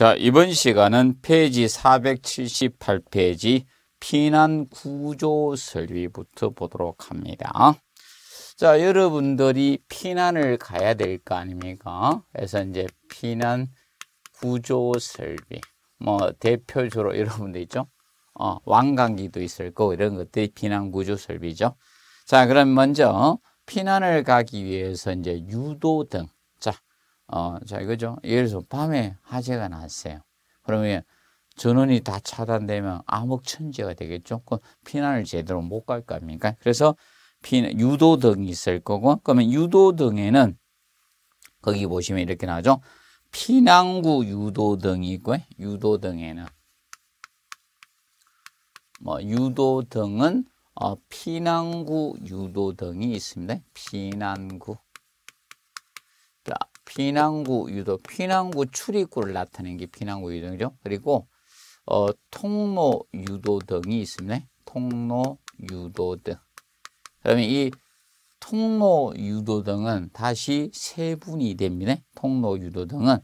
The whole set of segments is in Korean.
자, 이번 시간은 페이지 478페이지 피난 구조 설비부터 보도록 합니다. 자, 여러분들이 피난을 가야 될 거 아닙니까? 그래서 이제 피난 구조 설비. 뭐 대표적으로 여러분들 있죠? 어, 왕강기도 있을 거고 이런 것들이 피난 구조 설비죠. 자, 그럼 먼저 피난을 가기 위해서 이제 유도 등 어, 자, 그죠? 예를 들어서 밤에 화재가 났어요. 그러면 전원이 다 차단되면 암흑천지가 되겠죠? 그 피난을 제대로 못 갈 거 아닙니까? 그래서 피, 유도등이 있을 거고, 그러면 유도등에는 거기 보시면 이렇게 나죠 피난구 유도등이 있고, 유도등에는 뭐 유도등은 어, 피난구 유도등이 있습니다. 피난구. 피난구 유도, 피난구 출입구를 나타낸 게 피난구 유도죠. 그리고 어, 통로 유도 등이 있습니다. 통로 유도 등. 그러면 이 통로 유도 등은 다시 세분이 됩니다. 통로 유도 등은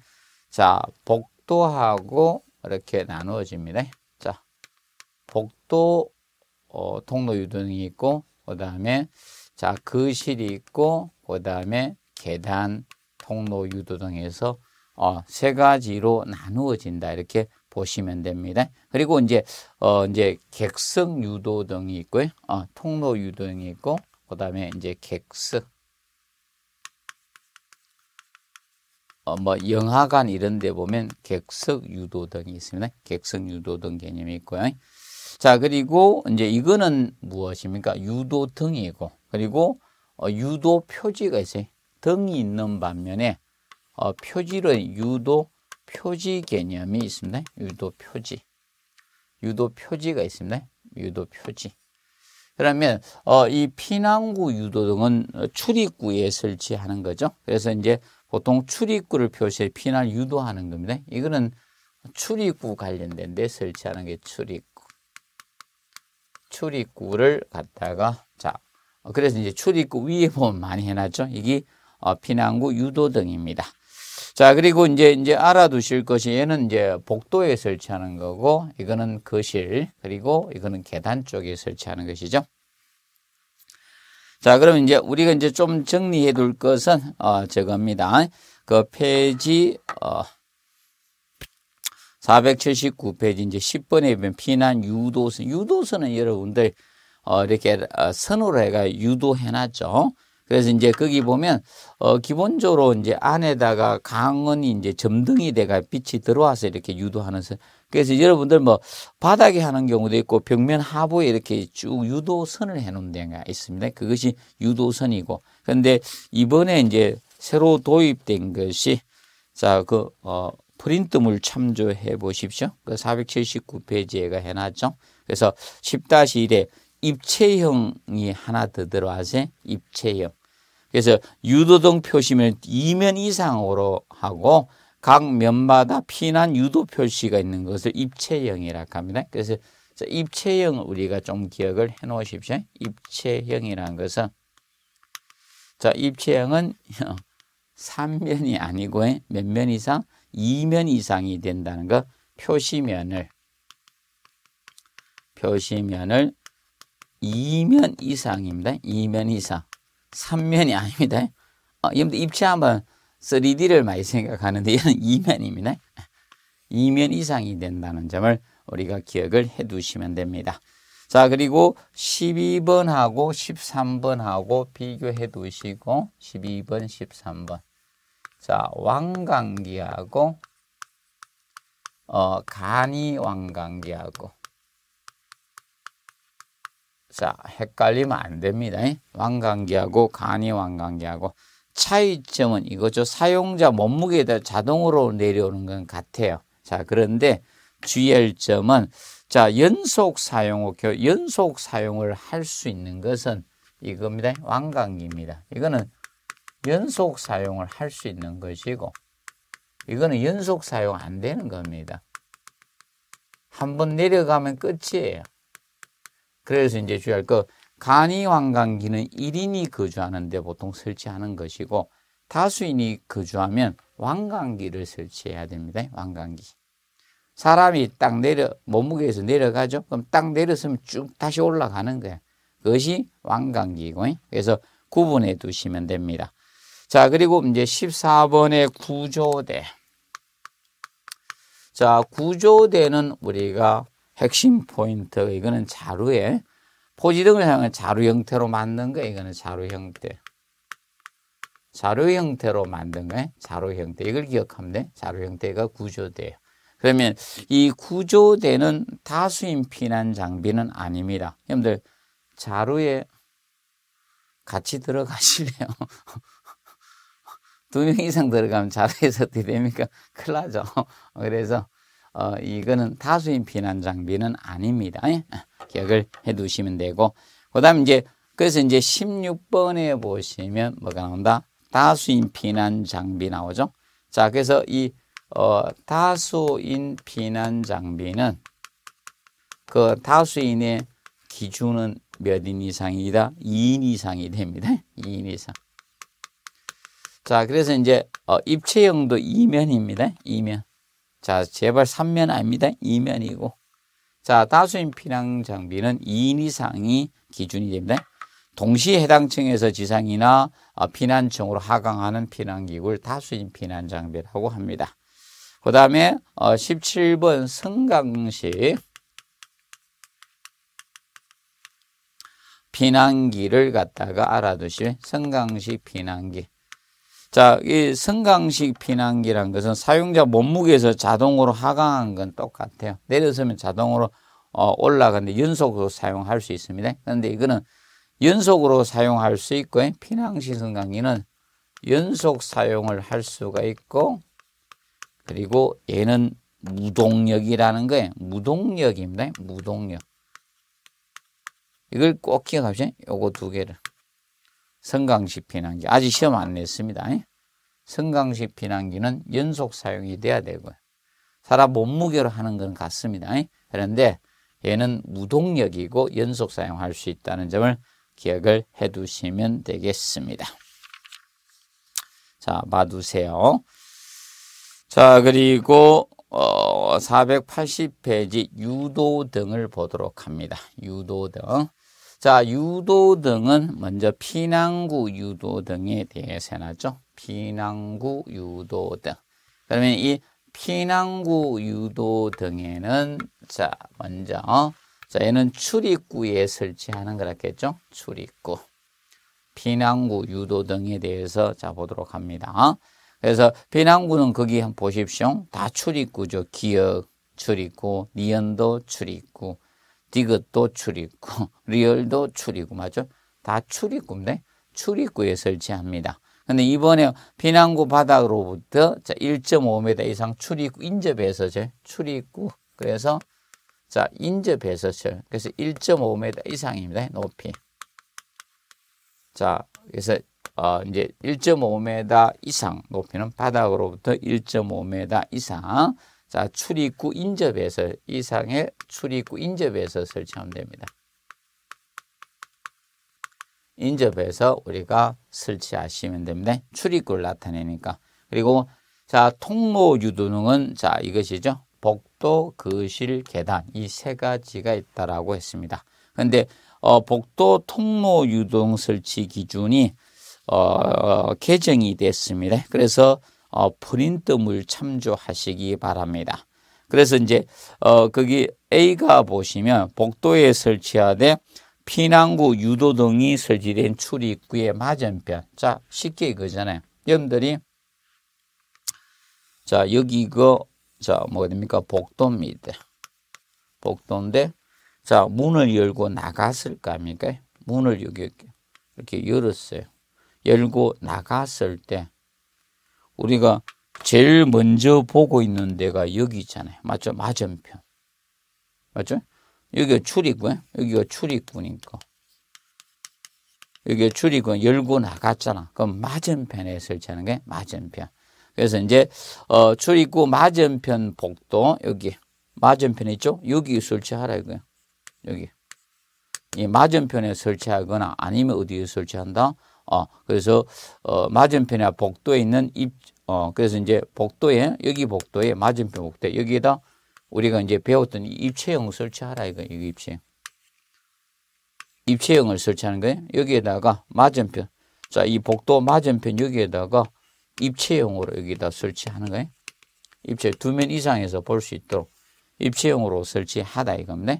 자 복도하고 이렇게 나누어집니다. 자 복도 어, 통로 유도 등이 있고 그 다음에 자 거실이 있고 그 다음에 계단 통로 유도 등에서 어, 세 가지로 나누어진다 이렇게 보시면 됩니다. 그리고 이제 어 이제 객석 유도 등이 있고요, 어, 통로 유도 등이 있고 그다음에 이제 객석 어뭐 영화관 이런 데 보면 객석 유도 등이 있습니다. 객석 유도 등 개념이 있고요. 자, 그리고 이제 이거는 무엇입니까? 유도 등이고 그리고 어, 유도 표지가 있어요. 등이 있는 반면에 어, 표지는 유도 표지 개념이 있습니다. 유도 표지. 유도 표지가 있습니다. 유도 표지. 그러면 어, 이 피난구 유도등은 출입구에 설치하는 거죠. 그래서 이제 보통 출입구를 표시해 피난 유도하는 겁니다. 이거는 출입구 관련된 데 설치하는 게 출입구. 출입구를 갖다가 자 그래서 이제 출입구 위에 보면 많이 해놨죠. 이게 어, 피난구 유도 등입니다. 자, 그리고 이제 이제 알아두실 것이 얘는 이제 복도에 설치하는 거고 이거는 거실 그리고 이거는 계단 쪽에 설치하는 것이죠. 자, 그럼 이제 우리가 이제 좀 정리해 둘 것은 어 저겁니다. 그 페이지 어 479페이지 이제 10번에 보면 피난 유도선. 유도선은 여러분들 어 이렇게 어, 선으로 해가 유도해 놨죠. 그래서 이제 거기 보면 어 기본적으로 이제 안에다가 강원이 이제 점등이 돼가 빛이 들어와서 이렇게 유도하는 선. 그래서 여러분들 뭐 바닥에 하는 경우도 있고 벽면 하부에 이렇게 쭉 유도선을 해놓은 데가 있습니다. 그것이 유도선이고. 그런데 이번에 이제 새로 도입된 것이 자그 어. 프린트물 참조해 보십시오. 그 479페이지에가 해놨죠. 그래서 10-1에 입체형이 하나 더들어와서 입체형. 그래서 유도등 표시면 2면 이상으로 하고 각 면마다 피난 유도 표시가 있는 것을 입체형이라고 합니다. 그래서 입체형 우리가 좀 기억을 해 놓으십시오. 입체형이라는 것은 자, 입체형은 3면이 아니고 몇 면 이상? 2면 이상이 된다는 거 표시면을 표시면을 2면 이상입니다. 2면 이상. 3면이 아닙니다. 어, 여러분들 입체 한번 3D를 많이 생각하는데 얘는 2면입니다. 2면 이상이 된다는 점을 우리가 기억을 해 두시면 됩니다. 자, 그리고 12번하고 13번하고 비교해 두시고 12번, 13번. 자, 왕강기하고 어, 간이 왕강기하고 자, 헷갈리면 안 됩니다. 완강기하고 예? 간이 완강기하고 차이점은 이거죠. 사용자 몸무게에 따 자동으로 내려오는 건 같아요. 자, 그런데 주의할 점은 자, 연속 사용, 연속 사용을 할 수 있는 것은 이겁니다. 완강기입니다. 이거는 연속 사용을 할 수 있는 것이고 이거는 연속 사용 안 되는 겁니다. 한번 내려가면 끝이에요. 그래서 이제 주의할 거 간이 환관기는 1인이 거주하는데 보통 설치하는 것이고 다수인이 거주하면 왕관기를 설치해야 됩니다. 왕관기. 사람이 딱 내려 몸무게에서 내려가죠. 그럼 딱 내렸으면 쭉 다시 올라가는 거야. 그것이 왕관기고. 그래서 구분해 두시면 됩니다. 자, 그리고 이제 14번의 구조대. 자, 구조대는 우리가 핵심 포인트 이거는 자루에 포지등을 향한 자루 형태로 만든 거 이거는 자루 형태 자루 형태로 만든 거예 자루 형태 이걸 기억하면 돼 자루 형태가 구조돼요 그러면 이 구조되는 다수인 피난 장비는 아닙니다 여러분들 자루에 같이 들어가실래요? 두 명 이상 들어가면 자루에서 어떻게 됩니까? 큰일 나죠 그래서 어, 이거는 다수인 비난 장비는 아닙니다. 예? 아, 기억을 해 두시면 되고 그 다음 이제 그래서 이제 16번에 보시면 뭐가 나온다? 다수인 비난 장비 나오죠. 자 그래서 이 어, 다수인 비난 장비는 그 다수인의 기준은 몇 인 이상이다? 2인 이상이 됩니다. 2인 예? 이상. 자, 그래서 이제 어, 입체형도 이면입니다. 이면. 자, 제발 3면 아닙니다. 2면이고. 자, 다수인 피난 장비는 2인 이상이 기준이 됩니다. 동시에 해당 층에서 지상이나 어, 피난층으로 하강하는 피난기구를 다수인 피난 장비라고 합니다. 그 다음에 17번 어, 승강식 피난기를 갖다가 알아두시면 승강식 피난기 자, 이 승강식 피난기란 것은 사용자 몸무게에서 자동으로 하강한 건 똑같아요. 내려서면 자동으로 어, 올라가는데 연속으로 사용할 수 있습니다. 그런데 이거는 연속으로 사용할 수 있고, 피난식 승강기는 연속 사용을 할 수가 있고, 그리고 얘는 무동력이라는 거예요. 무동력입니다. 무동력. 이걸 꼭기억하시요 요거 두 개를. 성강식 비난기 아직 시험 안 냈습니다. 예? 성강식 비난기는 연속 사용이 돼야 되고요. 사람 몸무게로 하는 건 같습니다. 예? 그런데 얘는 무동력이고 연속 사용할 수 있다는 점을 기억을 해 두시면 되겠습니다. 자, 봐두세요. 자, 그리고 480페이지 어, 유도 등을 보도록 합니다. 유도 등. 자, 유도 등은 먼저 피난구 유도 등에 대해서 나죠 피난구 유도 등. 그러면 이 피난구 유도 등에는 자, 먼저 어? 자, 얘는 출입구에 설치하는 거라겠죠. 출입구. 피난구 유도 등에 대해서 자 보도록 합니다. 어? 그래서 피난구는 거기 한번 보십시오. 다 출입구죠. 기역 출입구, 니연도 출입구, 디귿도 출입구, 리얼도 출입구 맞죠? 다 출입구인데 출입구에 설치합니다. 근데 이번에 비난구 바닥으로부터 자 1.5m 이상 출입구 인접해서제 출입구. 그래서 자, 인접해서죠. 그래서 1.5m 이상입니다. 높이. 자, 그래서 어, 이제 1.5m 이상 높이는 바닥으로부터 1.5m 이상 자, 출입구 인접에서 이상의 출입구 인접에서 설치하면 됩니다. 인접해서 우리가 설치하시면 됩니다. 출입구를 나타내니까. 그리고 자, 통로 유도능은 자, 이것이죠. 복도, 거실, 계단 이 세 가지가 있다라고 했습니다. 근데 어, 복도 통로 유동 설치 기준이 어, 어, 개정이 됐습니다. 그래서 어, 프린트물 참조하시기 바랍니다. 그래서 이제 어, 거기 A가 보시면 복도에 설치하되 피난구 유도 등이 설치된 출입구의 맞은편. 자, 쉽게 이잖아요 여러분들이 자, 여기 이 자, 뭐가 됩니까? 복도입니다. 복도인데 자, 문을 열고 나갔을 거니까 문을 여기 이렇게 열었어요. 열고 나갔을 때 우리가 제일 먼저 보고 있는 데가 여기 있잖아요. 맞죠? 맞은편. 맞죠? 여기가 출입구에 여기가 출입구니까. 여기가 출입구 열고 나갔잖아. 그럼 맞은편에 설치하는 게 맞은편. 그래서 이제 어, 출입구 맞은편 복도 여기 맞은편 있죠? 여기 설치하라 이거야. 여기. 이 맞은편에 설치하거나 아니면 어디에 설치한다? 어, 그래서 어, 맞은편에 복도에 있는 입, 어, 그래서 이제 복도에 여기 복도에 맞은편 복도에 여기에다 우리가 이제 배웠던 입체형을 설치하라 이거 이 입체형. 입체형을 설치하는 거예요. 여기에다가 맞은편. 자, 이 복도 맞은편 여기에다가 입체형으로 여기다 설치하는 거예요. 입체 두 면 이상에서 볼 수 있도록 입체형으로 설치하다 이겁니다.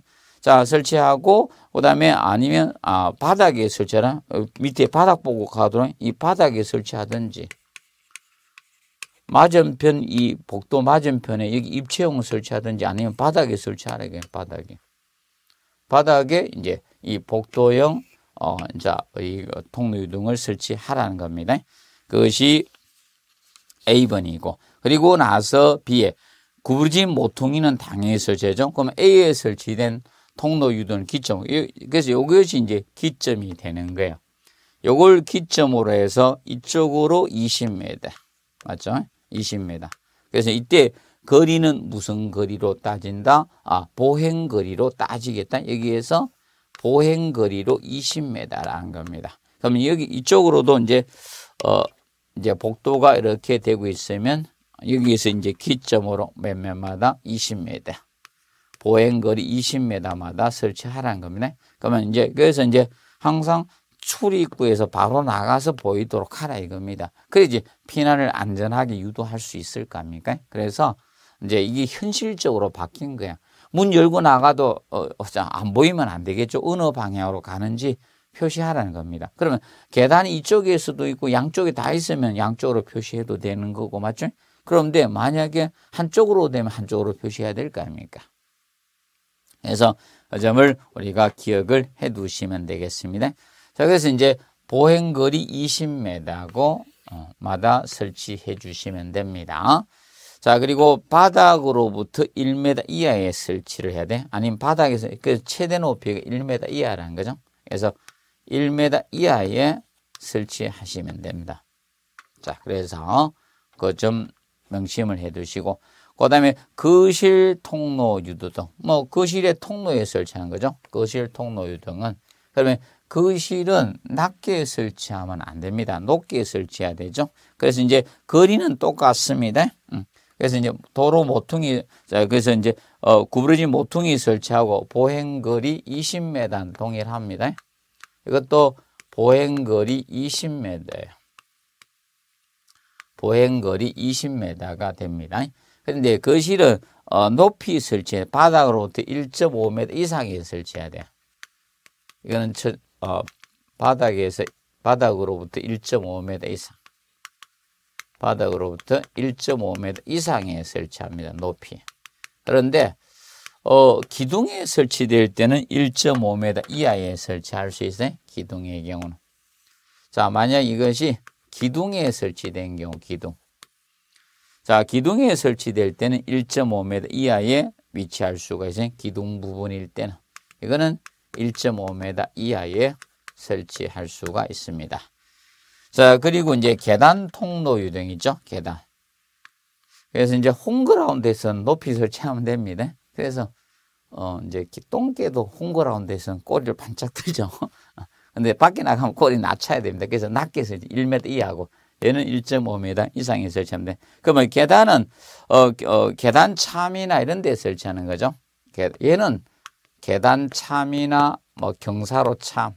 자 설치하고 그다음에 아니면 아 바닥에 설치하라 어, 밑에 바닥 보고 가도록 이 바닥에 설치하든지 맞은편 이 복도 맞은편에 여기 입체형을 설치하든지 아니면 바닥에 설치하라 게 바닥에 바닥에 이제 이 복도형 어, 자, 이 통유등을 로 설치하라는 겁니다. 그것이 A번이고, 그리고 나서 B에 구부러진 모퉁이는 당연히 설치해죠. 그럼 A에 설치된 통로 유도는 기점. 그래서 이것이 이제 기점이 되는 거예요. 요걸 기점으로 해서 이쪽으로 20m. 맞죠? 20m. 그래서 이때 거리는 무슨 거리로 따진다? 아, 보행 거리로 따지겠다. 여기에서 보행 거리로 20m라는 겁니다. 그럼 여기 이쪽으로도 이제 어 이제 복도가 이렇게 되고 있으면 여기에서 이제 기점으로 몇몇마다 20m. 보행거리 20m마다 설치하라는 겁니다. 그러면 이제 그래서 이제 항상 출입구에서 바로 나가서 보이도록 하라 이겁니다. 그래야지 피난을 안전하게 유도할 수 있을 거 아닙니까? 그래서 이제 이게 현실적으로 바뀐 거야. 문 열고 나가도 어, 안 보이면 안 되겠죠. 어느 방향으로 가는지 표시하라는 겁니다. 그러면 계단이 이쪽에서도 있고 양쪽에 다 있으면 양쪽으로 표시해도 되는 거고 맞죠? 그런데 만약에 한쪽으로 되면 한쪽으로 표시해야 될 거 아닙니까? 그래서 그 점을 우리가 기억을 해 두시면 되겠습니다. 자, 그래서 이제 보행거리 20m고 어, 마다 설치해 주시면 됩니다. 자, 그리고 바닥으로부터 1m 이하에 설치를 해야 돼. 아니면 바닥에서 그 최대 높이가 1m 이하라는 거죠. 그래서 1m 이하에 설치하시면 됩니다. 자, 그래서 그 점 명심을 해 두시고 그다음에 거실 통로 유도등. 뭐 거실의 통로에 설치하는 거죠. 거실 통로 유등은 그러면 거실은 낮게 설치하면 안 됩니다. 높게 설치해야 되죠. 그래서 이제 거리는 똑같습니다. 음. 그래서 이제 도로 모퉁이 자, 그래서 이제 어, 구부러진 모퉁이 설치하고 보행거리 20m 동일합니다. 이것도 보행거리 20m예요. 보행거리 20m가 됩니다. 그런데 거 실은 어, 높이 설치해 바닥으로부터 1.5m 이상에 설치해야 돼. 이거는 처, 어, 바닥에서 바닥으로부터 1.5m 이상. 바닥으로부터 1.5m 이상에 설치합니다. 높이. 그런데 어, 기둥에 설치될 때는 1.5m 이하에 설치할 수 있어요. 기둥의 경우는. 자, 만약 이것이 기둥에 설치된 경우, 기둥. 자, 기둥에 설치될 때는 1.5m 이하에 위치할 수가 있어요. 기둥 부분일 때는. 이거는 1.5m 이하에 설치할 수가 있습니다. 자, 그리고 이제 계단 통로 유등이죠. 계단. 그래서 이제 홈그라운드에서는 높이 설치하면 됩니다. 그래서 어 이제 똥개도 홈그라운드에서는 꼬리를 반짝 들죠. 근데 밖에 나가면 꼬리 낮춰야 됩니다. 그래서 낮게 서 1m 이하고 얘는 1.5m 이상에 설치하면 돼. 그러면 계단은 어, 어, 계단 참이나 이런 데 설치하는 거죠. 얘는 계단 참이나 뭐 경사로 참,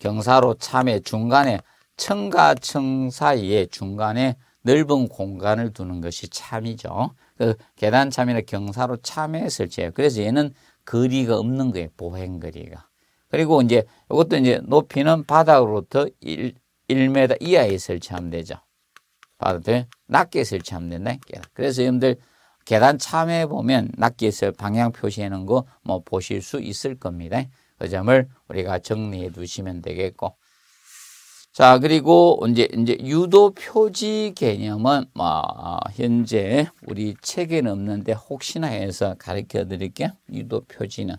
경사로 참의 중간에 층과 층 사이에 중간에 넓은 공간을 두는 것이 참이죠. 그 계단 참이나 경사로 참에 설치해요. 그래서 얘는 거리가 없는 거예요. 보행 거리가. 그리고 이제 이것도 이제 높이는 바닥으로부터 1, 1m 이하에 설치하면 되죠. 봐도 돼? 낮게 설치하면 된다. 그래서 여러분들 계단 참에 보면 낮게서 방향 표시해놓거뭐 보실 수 있을 겁니다. 그 점을 우리가 정리해 두시면 되겠고. 자, 그리고 이제, 이제 유도 표지 개념은 뭐, 현재 우리 책에는 없는데 혹시나 해서 가르쳐 드릴게요. 유도 표지는.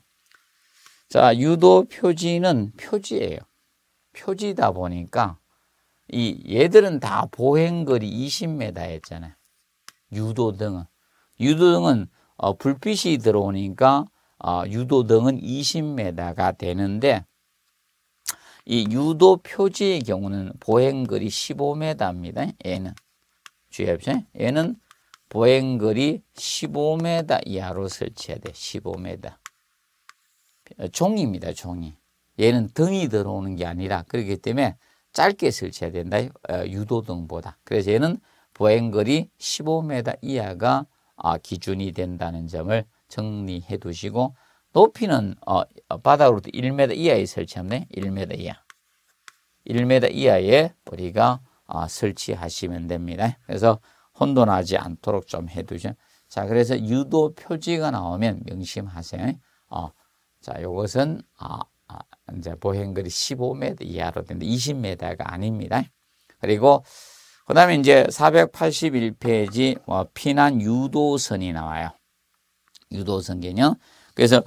자, 유도 표지는 표지예요. 표지다 보니까 이 얘들은 다 보행거리 2 0 m 했잖아요 유도등은 유도등은 어, 불빛이 들어오니까 어, 유도등은 20m가 되는데 이 유도 표지의 경우는 보행거리 15m입니다. 얘는 주의합시다. 얘는 보행거리 15m 이하로 설치해야 돼. 15m. 종입니다. 종이. 얘는 등이 들어오는 게 아니라 그렇기 때문에 짧게 설치해야 된다. 어, 유도등보다. 그래서 얘는 보행거리 15m 이하가 어, 기준이 된다는 점을 정리해 두시고 높이는 어, 바닥으로부 1m 이하에 설치하면 1m 이하. 1m 이하의 뿌리가 설치하시면 됩니다. 그래서 혼돈하지 않도록 좀 해두죠. 자, 그래서 유도 표지가 나오면 명심하세요. 어, 자, 이것은 아, 이제 보행거리 15m 이하로 되는데 20m가 아닙니다. 그리고 그 다음에 이제 481페이지 뭐 피난 유도선이 나와요. 유도선 개념. 그래서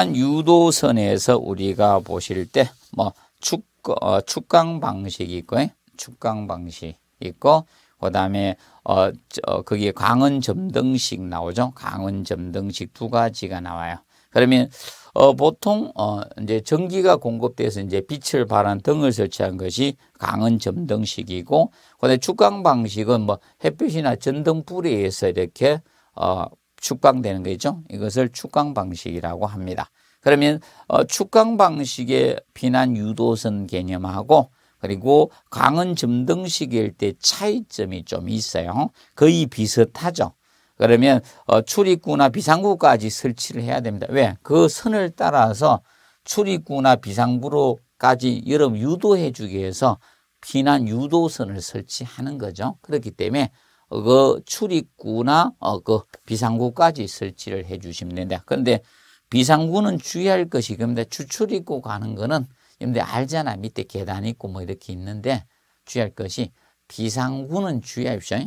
피난 유도선에서 우리가 보실 때 뭐 축, 어, 축강 방식이 있고, 축강 방식 있고, 그 다음에 어, 저, 어, 거기에 강은 점등식 나오죠. 강은 점등식 두 가지가 나와요. 그러면 어, 보통 어, 이제 전기가 공급돼서 이제 빛을 발한 등을 설치한 것이 강은 점등식이고, 그런데 축광 방식은 뭐 햇빛이나 전등 불에 의해서 이렇게 어, 축광되는 거죠. 이것을 축광 방식이라고 합니다. 그러면 어, 축광 방식의 비난 유도선 개념하고 그리고 강은 점등식일 때 차이점이 좀 있어요. 거의 비슷하죠. 그러면 어, 출입구나 비상구까지 설치를 해야 됩니다. 왜? 그 선을 따라서 출입구나 비상구로까지 여름 유도해 주기 위해서 비난 유도선을 설치하는 거죠. 그렇기 때문에 그 출입구나 어, 그 비상구까지 설치를 해 주시면 됩니다 그런데 비상구는 주의할 것이 그런데 출출입구 가는 거는 여러분들 알잖아. 밑에 계단 있고 뭐 이렇게 있는데 주의할 것이 비상구는 주의하십시오.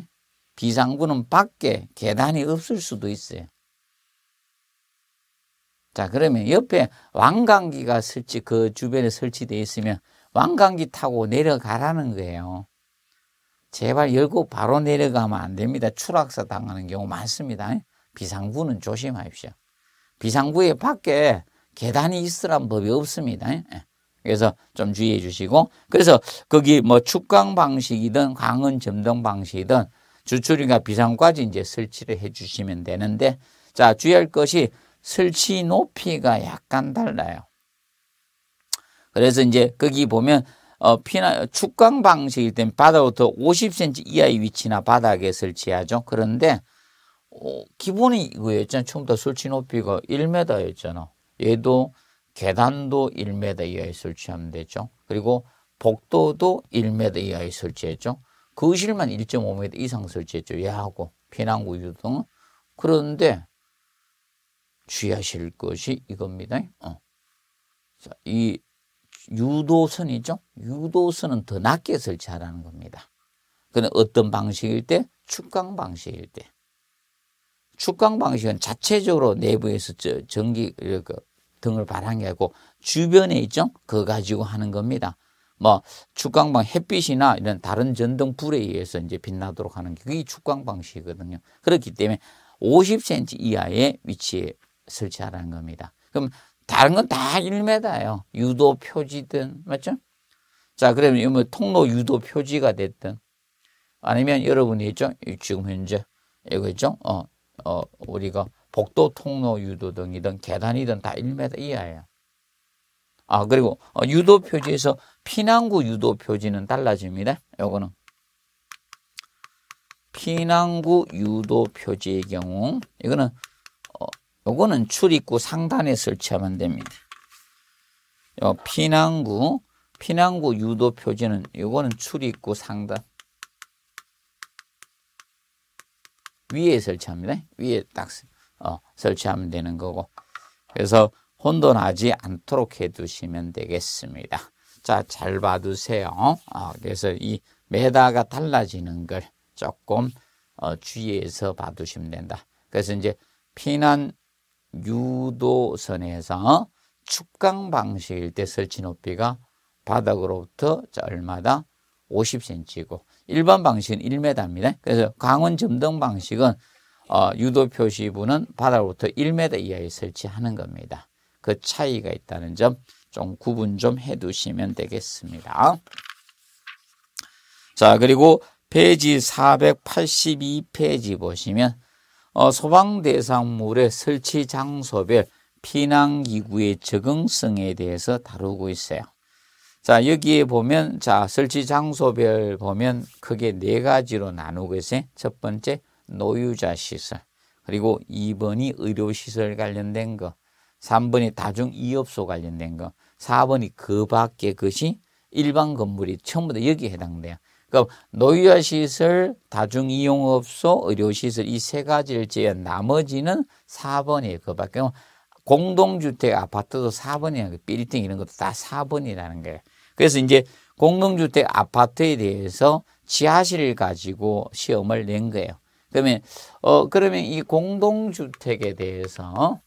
비상구는 밖에 계단이 없을 수도 있어요. 자 그러면 옆에 왕강기가 설치 그 주변에 설치되어 있으면 왕강기 타고 내려가라는 거예요. 제발 열고 바로 내려가면 안 됩니다. 추락사 당하는 경우 많습니다. 비상구는 조심하십시오. 비상구에 밖에 계단이 있으란 법이 없습니다. 그래서 좀 주의해 주시고 그래서 거기 뭐 축강 방식이든 강은 점등 방식이든 주추리가 비상까지 이제 설치를 해 주시면 되는데 자 주의할 것이 설치 높이가 약간 달라요. 그래서 이제 거기 보면 어, 피나 축강 방식일 땐 바닥부터 50cm 이하의 위치나 바닥에 설치하죠. 그런데 어, 기본이 이거였잖아. 처음부터 설치 높이가 1m였잖아. 얘도 계단도 1m 이하에 설치하면 되죠. 그리고 복도도 1m 이하에 설치했죠. 거실만 1.5m 이상 설치했죠. 야하고 피난구유 등. 그런데 주의하실 것이 이겁니다. 어. 자, 이 유도선 있죠? 유도선은 더 낮게 설치하라는 겁니다. 그는 어떤 방식일 때? 축강 방식일 때. 축강 방식은 자체적으로 내부에서 전기 그, 그 등을 발항하고 주변에 있죠? 그거 가지고 하는 겁니다. 뭐 축광방 햇빛이나 이런 다른 전등 불에 의해서 이제 빛나도록 하는 게 그게 축광방식이거든요. 그렇기 때문에 50cm 이하의 위치에 설치하라는 겁니다. 그럼 다른 건 다 1m예요. 유도 표지든 맞죠? 자, 그러면 이뭐 통로 유도 표지가 됐든 아니면 여러분이 있죠? 지금 현재 이거 있죠? 어, 어, 우리가 복도 통로 유도등이든 계단이든 다 1m 이하예요. 아, 그리고 어, 유도 표지에서 피난구 유도 표지는 달라집니다. 요거는 피난구 유도 표지의 경우 이거는 어, 요거는 출입구 상단에 설치하면 됩니다. 요 피난구 피난구 유도 표지는 요거는 출입구 상단 위에 설치합니다. 위에 딱 어, 설치하면 되는 거고. 그래서 혼돈하지 않도록 해두시면 되겠습니다. 자, 잘 봐두세요. 어, 그래서 이 메다가 달라지는 걸 조금 어, 주의해서 봐두시면 된다. 그래서 이제 피난 유도선에서 축강 방식일 때 설치 높이가 바닥으로부터 얼마다 50cm고 일반 방식은 1m입니다. 그래서 강원 점등 방식은 어, 유도 표시부는 바닥으로부터 1m 이하에 설치하는 겁니다. 그 차이가 있다는 점 좀 구분 좀 해두시면 되겠습니다. 자 그리고 페이지 482페이지 보시면 어, 소방 대상물의 설치 장소별 피난기구의 적응성에 대해서 다루고 있어요. 자 여기에 보면 자 설치 장소별 보면 크게 네 가지로 나누고 있어요. 첫 번째 노유자 시설 그리고 2번이 의료시설 관련된 거 3번이 다중 이업소 관련된 거, 4번이 그 밖에 것이 일반 건물이 전부 다 여기에 해당돼요. 그러니까 노유아시설, 다중이용업소, 의료시설 이 세 가지를 제외 한 나머지는 4번이에요. 그 밖에 공동주택 아파트도 4번이야. 그 빌딩 이런 것도 다 4번이라는 거예요. 그래서 이제 공동주택 아파트에 대해서 지하실을 가지고 시험을 낸 거예요. 그러면 어 그러면 이 공동주택에 대해서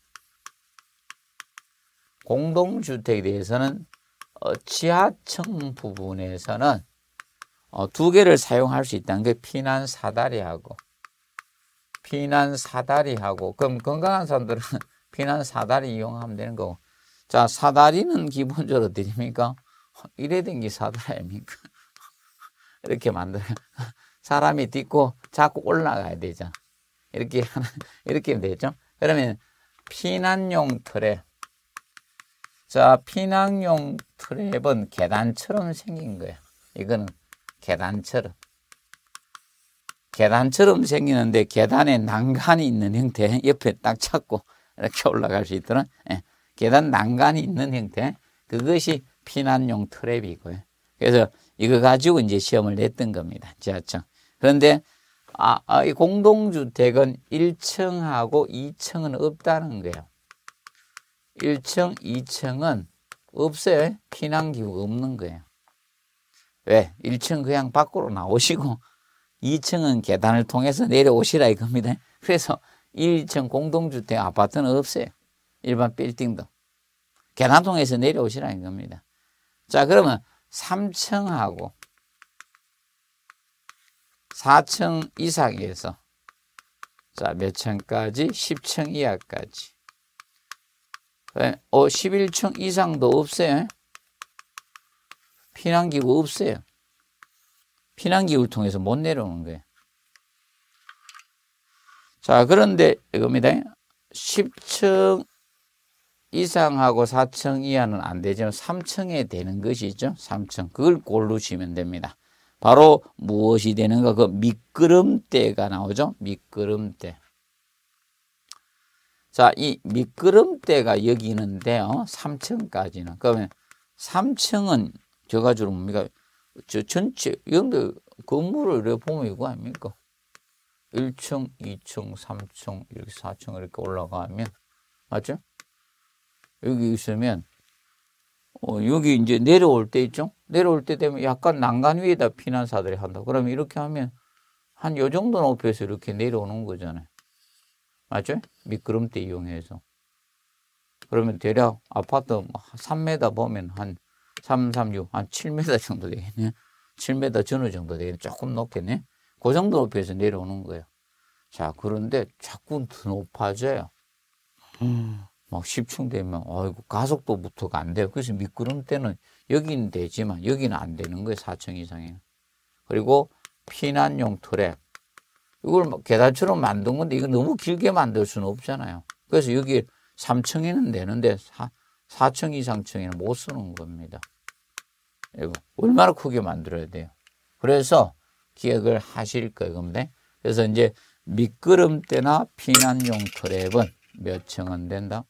공동주택에 대해서는 어, 지하층 부분에서는 어, 두 개를 사용할 수 있다는 게 피난 사다리하고 피난 사다리하고 그럼 건강한 사람들은 피난 사다리 이용하면 되는 거고 자 사다리는 기본적으로 드립니까? 이래 된 게 사다리 아닙니까? 이렇게 만들어 사람이 딛고 자꾸 올라가야 되죠 이렇게 이렇게 되죠 그러면 피난용 틀에 자, 피낭용 트랩은 계단처럼 생긴 거야. 이거는 계단처럼. 계단처럼 생기는데 계단에 난간이 있는 형태 옆에 딱 찾고 이렇게 올라갈 수 있도록 예. 계단 난간이 있는 형태 그것이 피난용 트랩이고요. 그래서 이거 가지고 이제 시험을 냈던 겁니다. 지하철. 그런데 아, 아, 이 공동주택은 1층하고 2층은 없다는 거예요. 1층, 2층은 없어요 피난기구 없는 거예요. 왜? 1층 그냥 밖으로 나오시고 2층은 계단을 통해서 내려오시라 이겁니다. 그래서 1층 공동주택 아파트는 없어요. 일반 빌딩도. 계단 통해서 내려오시라 이겁니다. 자 그러면 3층하고 4층 이상에서 자몇 층까지? 10층 이하까지 예, 어, 11층 이상도 없어요. 피난기구 없어요. 피난기구를 통해서 못 내려오는 거예요. 자, 그런데 이겁니다. 10층 이상하고 4층 이하는 안 되지만 3층에 되는 것이 있죠. 3층. 그걸 고르시면 됩니다. 바로 무엇이 되는가? 그 미끄럼대가 나오죠. 미끄럼대. 자, 이 미끄럼대가 여기 있는데요. 3층까지는. 그러면 3층은 저가 주로 뭡니까? 저 전체, 여기 건물을 이렇게 보면 이거 아닙니까? 1층, 2층, 3층, 이렇게 4층 이렇게 올라가면, 맞죠? 여기 있으면, 어, 여기 이제 내려올 때 있죠? 내려올 때 되면 약간 난간 위에다 피난사들이 한다. 그러면 이렇게 하면 한 요 정도 높이에서 이렇게 내려오는 거잖아요. 맞죠? 미끄럼대 이용해서. 그러면 대략 아파트 3m 뭐 보면 한 336, 한 7m 정도 되겠네. 7m 전후 정도 되겠네. 조금 높겠네. 그 정도 높이에서 내려오는 거예요. 자, 그런데 자꾸 더 높아져요. 막 10층 되면, 아이고, 가속도부터가 안 돼요. 그래서 미끄럼때는 여긴 되지만 여기는 안 되는 거예요. 4층 이상에는. 그리고 피난용 트랙. 이걸 뭐 계단처럼 만든 건데 이거 너무 길게 만들 수는 없잖아요. 그래서 여기 3층에는 되는데 4, 4층 이상 층에는 못 쓰는 겁니다. 여러분 얼마나 크게 만들어야 돼요. 그래서 기억을 하실 거예요. 건데 그래서 이제 미끄럼때나 피난용 트랩은 몇 층은 된다?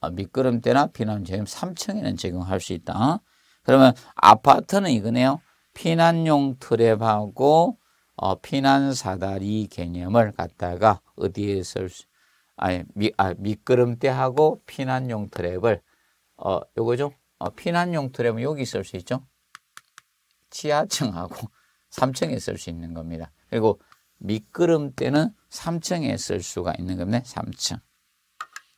아, 미끄럼대나 피난용 3층에는 적용할 수 있다. 어? 그러면 아파트는 이거네요. 피난용 트랩하고 어, 피난 사다리 개념을 갖다가 어디에 쓸 수, 아니 미, 아, 미끄럼때하고 피난용 트랩을 어 요거죠? 어, 피난용 트랩은 여기 쓸 수 있죠? 지하층하고 3층에 쓸 수 있는 겁니다. 그리고 미끄럼때는 3층에 쓸 수가 있는 겁니다. 3층.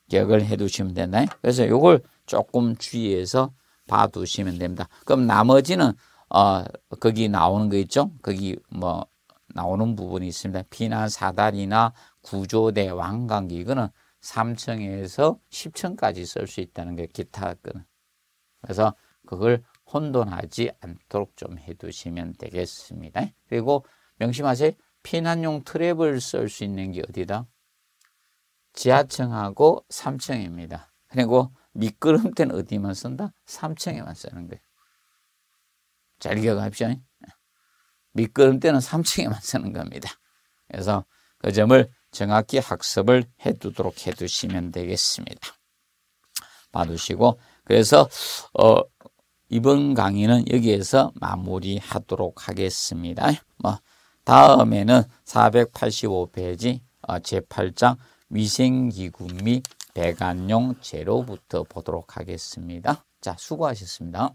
기억을 해 두시면 된다. 그래서 요걸 조금 주의해서 봐 두시면 됩니다. 그럼 나머지는 어, 거기 나오는 거 있죠? 거기 뭐 나오는 부분이 있습니다. 피난 사다리나 구조대 왕관기 이거는 3층에서 10층까지 쓸 수 있다는 게 기타 거는. 그래서 그걸 혼돈하지 않도록 좀 해두시면 되겠습니다. 그리고 명심하세요. 피난용 트랩을 쓸 수 있는 게 어디다? 지하층하고 3층입니다. 그리고 미끄럼대는 어디만 쓴다? 3층에만 쓰는 거예요. 잘 기억하십시오. 미끄럼 때는 3층에만 쓰는 겁니다. 그래서 그 점을 정확히 학습을 해두도록 해두시면 되겠습니다. 봐두시고 그래서 어, 이번 강의는 여기에서 마무리하도록 하겠습니다. 뭐 다음에는 485페이지 어, 제8장 위생기구 및 배관용 재료부터 보도록 하겠습니다. 자, 수고하셨습니다.